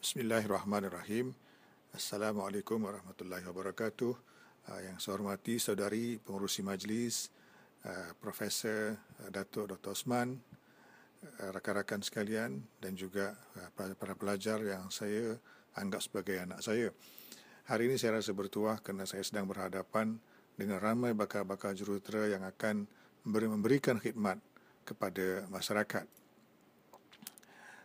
Bismillahirrahmanirrahim. Assalamualaikum warahmatullahi wabarakatuh. Ah, yang saya hormati saudari pengurusi majlis, ah, Profesor ah, Datuk Dr. Osman, rakan-rakan sekalian dan juga para pelajar yang saya anggap sebagai anak saya. Hari ini saya rasa bertuah kerana saya sedang berhadapan dengan ramai bakal-bakal jurutera yang akan memberikan khidmat kepada masyarakat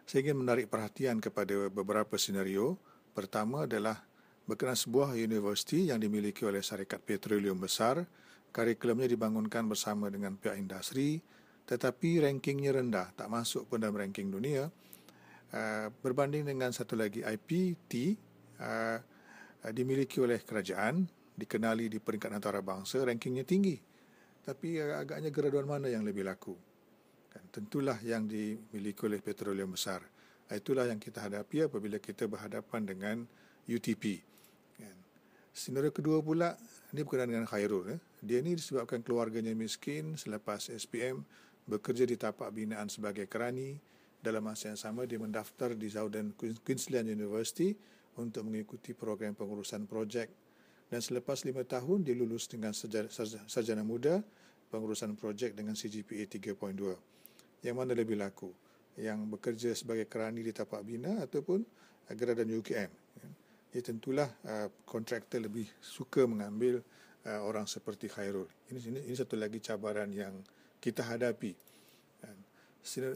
saya ingin menarik perhatian kepada beberapa senario. Pertama adalah berkenaan sebuah universiti yang dimiliki oleh syarikat petroleum besar. Kurikulumnya dibangunkan bersama dengan pihak industri tetapi rankingnya rendah, tak masuk pun dalam ranking dunia. Eh, berbanding dengan satu lagi IPT eh, dimiliki oleh kerajaan, dikenali di peringkat antarabangsa, rankingnya tinggi. Tapi eh, agaknya geraduan mana yang lebih laku? Dan tentulah yang dimiliki oleh petroleum besar. Ah, itulah yang kita hadapi apabila kita berhadapan dengan UTP. Kan? Senario kedua pula, ini berkenaan dengan Khairul. Ya. Dia ini disebabkan keluarganya miskin selepas SPM, bekerja di tapak binaan sebagai kerani. Dalam masa yang sama, dia mendaftar di Southern Queensland University untuk mengikuti program pengurusan projek. Dan selepas lima tahun, dia lulus dengan sarjana muda pengurusan projek dengan CGPA yang mana lebih laku yang bekerja sebagai kerani di tapak bina ataupun uh, agar dan UKM ya tentulah uh, kontraktor lebih suka mengambil uh, orang seperti Khairul ini ini, ini satu lagi cabaran yang kita hadapi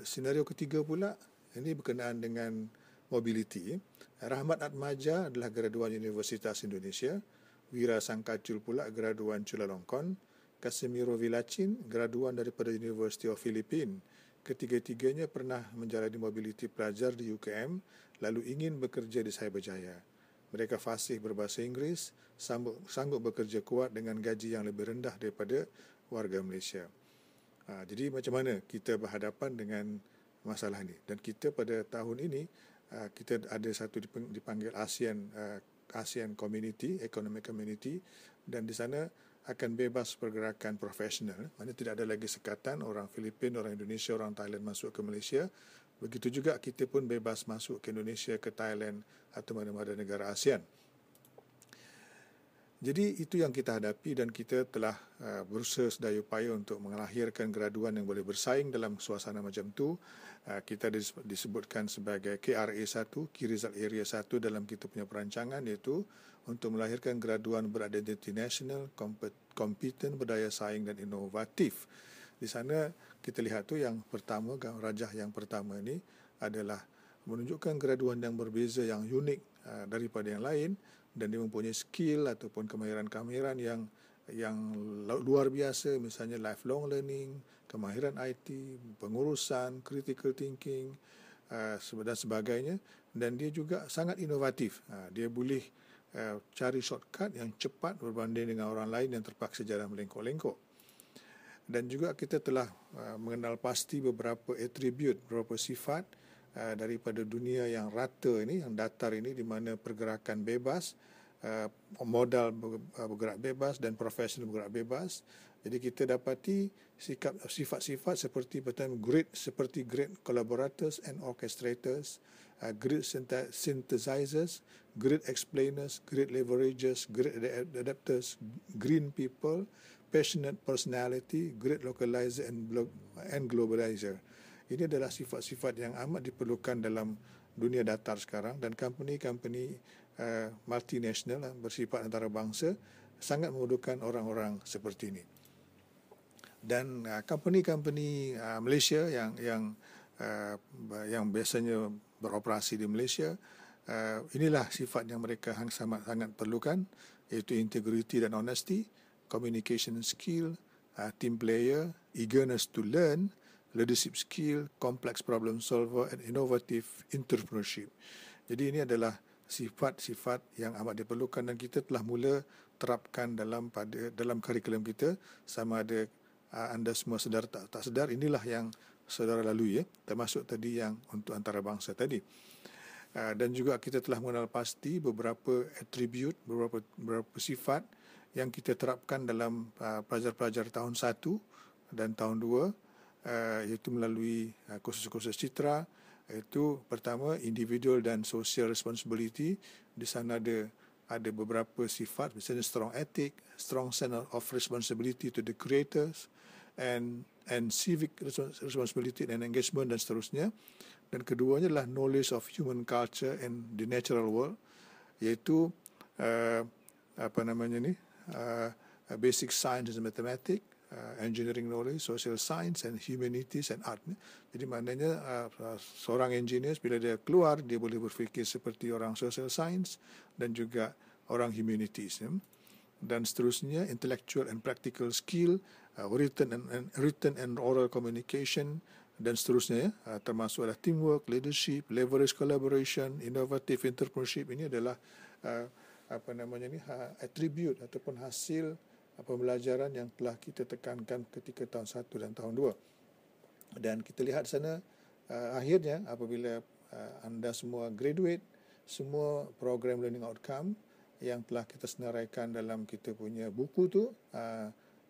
senario ketiga pula ini berkenaan dengan mobility Rahmat Atmaja adalah graduan Universitas Indonesia Wira Sangkacul pula graduan Chulalongkorn Kasimiro Vilacin graduan daripada University of Philippines ketiga-tiganya pernah menjalani mobiliti pelajar di UKM lalu ingin bekerja di Cyberjaya. Mereka fasih berbahasa Inggeris, sanggup, sanggup bekerja kuat dengan gaji yang lebih rendah daripada warga Malaysia. Ha, jadi macam mana kita berhadapan dengan masalah ini? Dan kita pada tahun ini, ah, kita ada satu dipanggil ASEAN, ah, ASEAN Community, Economic Community dan di sana akan bebas pergerakan profesional. Maksudnya tidak ada lagi sekatan orang Filipina, orang Indonesia, orang Thailand masuk ke Malaysia. Begitu juga kita pun bebas masuk ke Indonesia, ke Thailand atau mana-mana negara ASEAN. Jadi itu yang kita hadapi dan kita telah uh, berusaha sedaya upaya untuk mengelahirkan graduan yang boleh bersaing dalam suasana macam tu. Uh, kita disebutkan sebagai KRA 1, Key Result Area 1 dalam kita punya perancangan iaitu untuk melahirkan graduan beridentiti nasional, kompeten, berdaya saing dan inovatif. Di sana kita lihat tu yang pertama, rajah yang pertama ini adalah menunjukkan graduan yang berbeza yang unik daripada yang lain dan dia mempunyai skill ataupun kemahiran-kemahiran yang yang luar biasa misalnya lifelong learning, kemahiran IT, pengurusan, critical thinking dan sebagainya dan dia juga sangat inovatif. Dia boleh uh, cari shortcut yang cepat berbanding dengan orang lain yang terpaksa jalan melengkok-lengkok. Dan juga kita telah uh, mengenal pasti beberapa atribut, beberapa sifat uh, daripada dunia yang rata ini, yang datar ini di mana pergerakan bebas uh, modal uh, bergerak bebas dan profesional bergerak bebas. Jadi kita dapati sikap sifat-sifat seperti pertama great seperti great collaborators and orchestrators, uh, great synthesizers, great explainers, great leverages, great adapters, green people, passionate personality, great localizer and, and globalizer. Ini adalah sifat-sifat yang amat diperlukan dalam dunia datar sekarang dan company-company Eh, multinasional eh, bersifat antarabangsa sangat memerlukan orang-orang seperti ini. Dan eh, company-company Malaysia yang yang yang biasanya beroperasi di Malaysia inilah sifat yang mereka sangat sangat perlukan iaitu integrity dan honesty, communication skill, team player, eagerness to learn, leadership skill, complex problem solver and innovative entrepreneurship. Jadi ini adalah sifat-sifat yang amat diperlukan dan kita telah mula terapkan dalam pada dalam kurikulum kita sama ada uh, anda semua sedar tak tak sedar inilah yang saudara lalui ya termasuk tadi yang untuk antarabangsa tadi uh, dan juga kita telah mengenal pasti beberapa atribut beberapa beberapa sifat yang kita terapkan dalam uh, pelajar-pelajar tahun 1 dan tahun 2 uh, iaitu melalui uh, kursus-kursus citra itu pertama individual dan social responsibility. Di sana ada ada beberapa sifat misalnya strong ethic, strong sense of responsibility to the creators and and civic responsibility and engagement dan seterusnya. Dan keduanya adalah knowledge of human culture and the natural world iaitu uh, apa namanya ni uh, basic science and mathematics uh, engineering knowledge, social science and humanities and art. Jadi maknanya uh, uh, seorang engineer bila dia keluar dia boleh berfikir seperti orang social science dan juga orang humanities. Ya. Dan seterusnya intellectual and practical skill, uh, written and, and written and oral communication dan seterusnya ya. uh, termasuk adalah teamwork, leadership, leverage collaboration, innovative entrepreneurship ini adalah uh, apa namanya ni uh, attribute ataupun hasil pembelajaran yang telah kita tekankan ketika tahun 1 dan tahun 2. Dan kita lihat sana uh, akhirnya apabila uh, anda semua graduate semua program learning outcome yang telah kita senaraikan dalam kita punya buku tu uh,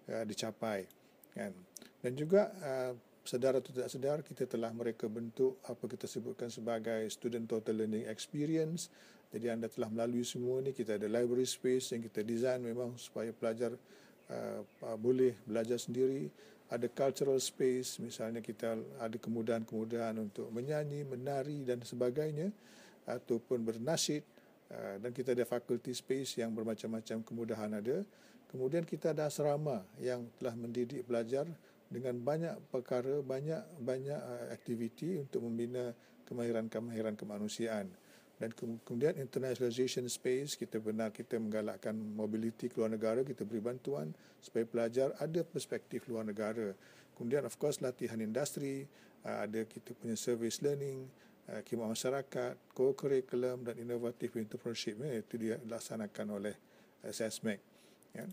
uh, dicapai kan. Dan juga uh, sedar atau tidak sedar kita telah mereka bentuk apa kita sebutkan sebagai student total learning experience jadi anda telah melalui semua ini, kita ada library space yang kita design memang supaya pelajar uh, uh, boleh belajar sendiri. Ada cultural space, misalnya kita ada kemudahan-kemudahan untuk menyanyi, menari dan sebagainya, ataupun bernasib. Uh, dan kita ada faculty space yang bermacam-macam kemudahan ada. Kemudian kita ada asrama yang telah mendidik pelajar dengan banyak perkara, banyak-banyak uh, aktiviti untuk membina kemahiran-kemahiran kemanusiaan dan kemudian internationalization space kita benar kita menggalakkan mobility ke luar negara kita beri bantuan supaya pelajar ada perspektif luar negara kemudian of course latihan industri uh, ada kita punya service learning uh, kemah masyarakat co-curriculum dan innovative entrepreneurship ya, itu dilaksanakan oleh uh, SESMEC ya.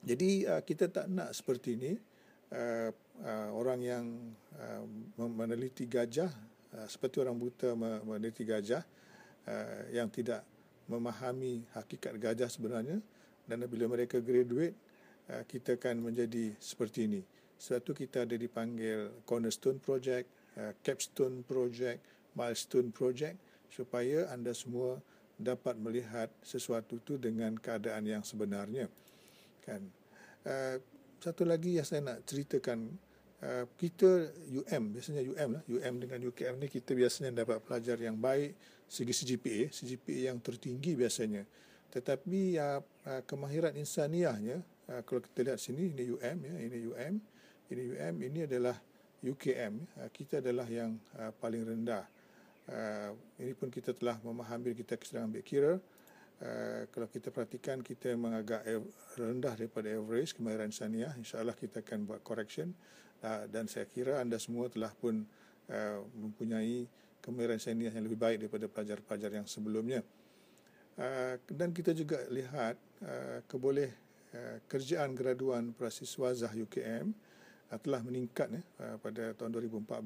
jadi kita tak nak seperti ini orang yang meneliti gajah seperti orang buta meneliti gajah Eh, yang tidak memahami hakikat gajah sebenarnya dan bila mereka graduate uh, kita akan menjadi seperti ini. Sebab itu kita ada dipanggil cornerstone project, uh, capstone project, milestone project supaya anda semua dapat melihat sesuatu itu dengan keadaan yang sebenarnya. Kan. Uh, satu lagi yang saya nak ceritakan Uh, kita UM biasanya UM lah UM dengan UKM ni kita biasanya dapat pelajar yang baik segi CGPA, CGPA yang tertinggi biasanya. Tetapi uh, uh, kemahiran insaniahnya, uh, kalau kita lihat sini, ini UM, ya, ini UM, ini UM, ini adalah UKM, ya, kita adalah yang uh, paling rendah. Uh, ini pun kita telah memahami, kita sedang ambil kira. Uh, kalau kita perhatikan, kita memang agak rendah daripada average kemahiran insaniah. InsyaAllah kita akan buat correction. Uh, dan saya kira anda semua telah pun uh, mempunyai kemahiran syariah yang lebih baik daripada pelajar-pelajar yang sebelumnya. Ah, dan kita juga lihat ah, keboleh ah, kerjaan graduan prasiswa Zah UKM telah meningkat eh, pada tahun 2014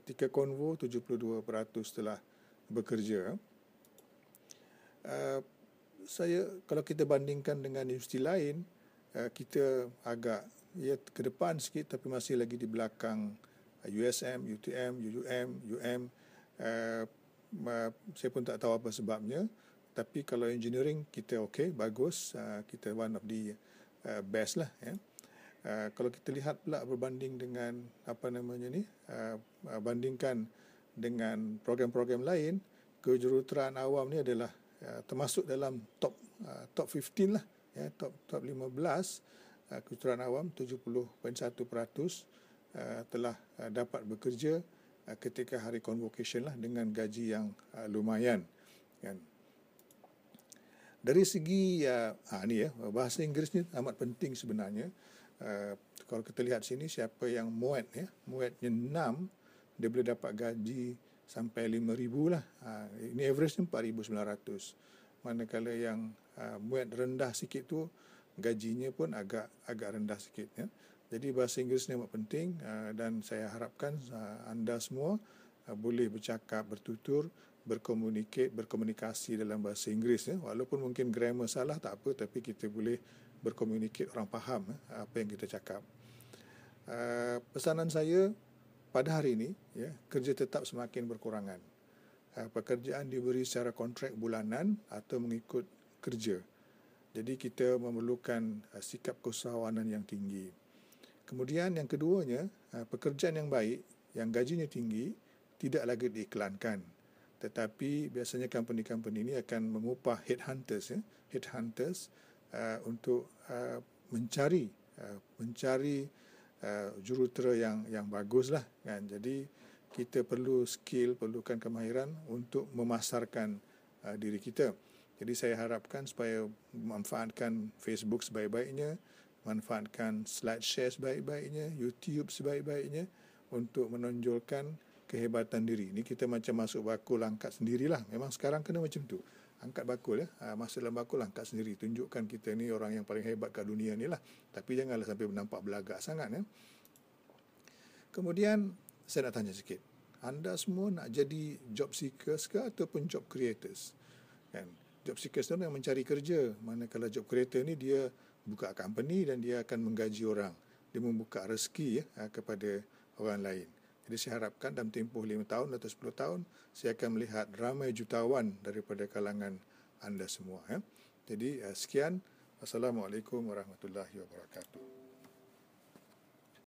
ketika konvo 72% telah bekerja. saya kalau kita bandingkan dengan universiti lain kita agak ya ke depan sikit tapi masih lagi di belakang USM, UTM, UUM, UM uh, saya pun tak tahu apa sebabnya tapi kalau engineering kita okey bagus uh, kita one of the uh, best lah ya Uh, kalau kita lihat pula berbanding dengan apa namanya ni uh, bandingkan dengan program-program lain kejuruteraan awam ni adalah uh, termasuk dalam top uh, top 15 lah ya top top 15 uh, kejuruteraan awam 70.1% uh, telah dapat bekerja Ah, ketika hari convocation lah dengan gaji yang uh, lumayan kan dari segi uh, ah ni ya bahasa Inggeris ni amat penting sebenarnya uh, kalau kita lihat sini siapa yang muat ya muatnya enam, dia boleh dapat gaji sampai 5000 lah uh, ini average 4900 manakala yang uh, muat rendah sikit tu gajinya pun agak agak rendah sikit ya jadi bahasa Inggeris ni amat penting ah, dan saya harapkan ah, anda semua ah, boleh bercakap, bertutur, berkomunikasi, berkomunikasi dalam bahasa Inggeris. Ya. Walaupun mungkin grammar salah tak apa tapi kita boleh berkomunikasi orang faham eh, apa yang kita cakap. Pesanan saya pada hari ini ya, kerja tetap semakin berkurangan. Pekerjaan diberi secara kontrak bulanan atau mengikut kerja. Jadi kita memerlukan sikap keusahawanan yang tinggi. Kemudian yang keduanya, ha, pekerjaan yang baik, yang gajinya tinggi, tidak lagi diiklankan. Tetapi biasanya company-company ini akan mengupah headhunters, ya, headhunters ha, untuk ha, mencari mencari jurutera yang yang bagus lah. Kan? Jadi kita perlu skill, perlukan kemahiran untuk memasarkan diri kita. Jadi saya harapkan supaya memanfaatkan Facebook sebaik-baiknya, manfaatkan slide share sebaik-baiknya, YouTube sebaik-baiknya untuk menonjolkan kehebatan diri. Ini kita macam masuk bakul angkat sendirilah. Memang sekarang kena macam tu. Angkat bakul ya. Eh? Ha, masa dalam bakul angkat sendiri. Tunjukkan kita ni orang yang paling hebat kat dunia ni lah. Tapi janganlah sampai nampak belagak sangat ya. Kemudian saya nak tanya sikit. Anda semua nak jadi job seekers ke ataupun job creators? Kan? Job seekers tu yang mencari kerja. Manakala job creator ni dia buka company dan dia akan menggaji orang. Dia membuka rezeki ya, ha, kepada orang lain. Jadi saya harapkan dalam tempoh lima tahun atau sepuluh tahun, saya akan melihat ramai jutawan daripada kalangan anda semua. Ya. Jadi eh, sekian. Assalamualaikum warahmatullahi wabarakatuh.